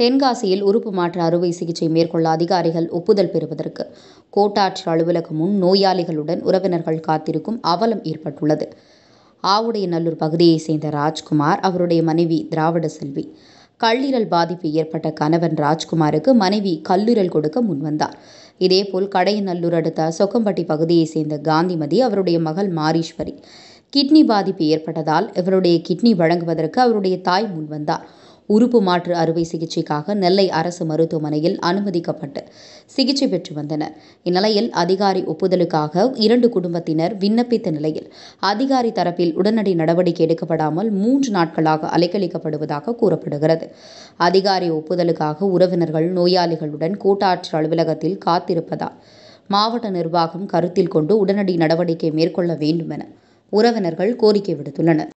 தென்காசியில் உறுப்பு மாற்று அறுவை சிகிச்சை மேற்கொள்ள அதிகாரிகள் ஒப்புதல் பெறுவதற்கு கோட்டாட்சியர் அலுவலகம் முன் நோயாளிகளுடன் உறவினர்கள் காத்திருக்கும் அவலம் ஏற்பட்டுள்ளது ஆவுடையநல்லூர் பகுதியை சேர்ந்த ராஜ்குமார் அவருடைய மனைவி திராவிட செல்வி கல்லீரல் பாதிப்பு ஏற்பட்ட கணவன் ராஜ்குமாருக்கு மனைவி கல்லீரல் கொடுக்க முன்வந்தார் இதேபோல் கடையநல்லூர் அடுத்த சொக்கம்பட்டி பகுதியை சேர்ந்த காந்திமதி அவருடைய மகள் மாரீஸ்வரி கிட்னி பாதிப்பு ஏற்பட்டதால் இவருடைய கிட்னி வழங்குவதற்கு அவருடைய தாய் முன்வந்தார் உறுப்பு மாற்று அறுவை சிகிச்சைக்காக நெல்லை அரசு மருத்துவமனையில் அனுமதிக்கப்பட்டு சிகிச்சை பெற்று வந்தனர் இந்நிலையில் அதிகாரி ஒப்புதலுக்காக இரண்டு குடும்பத்தினர் விண்ணப்பித்த நிலையில் அதிகாரி தரப்பில் உடனடி நடவடிக்கை எடுக்கப்படாமல் மூன்று நாட்களாக அலைக்கழிக்கப்படுவதாக கூறப்படுகிறது அதிகாரி ஒப்புதலுக்காக உறவினர்கள் நோயாளிகளுடன் கூட்டாட்சி அலுவலகத்தில் காத்திருப்பதால் மாவட்ட நிர்வாகம் கருத்தில் கொண்டு உடனடி நடவடிக்கை மேற்கொள்ள வேண்டும் என உறவினர்கள் கோரிக்கை விடுத்துள்ளனர்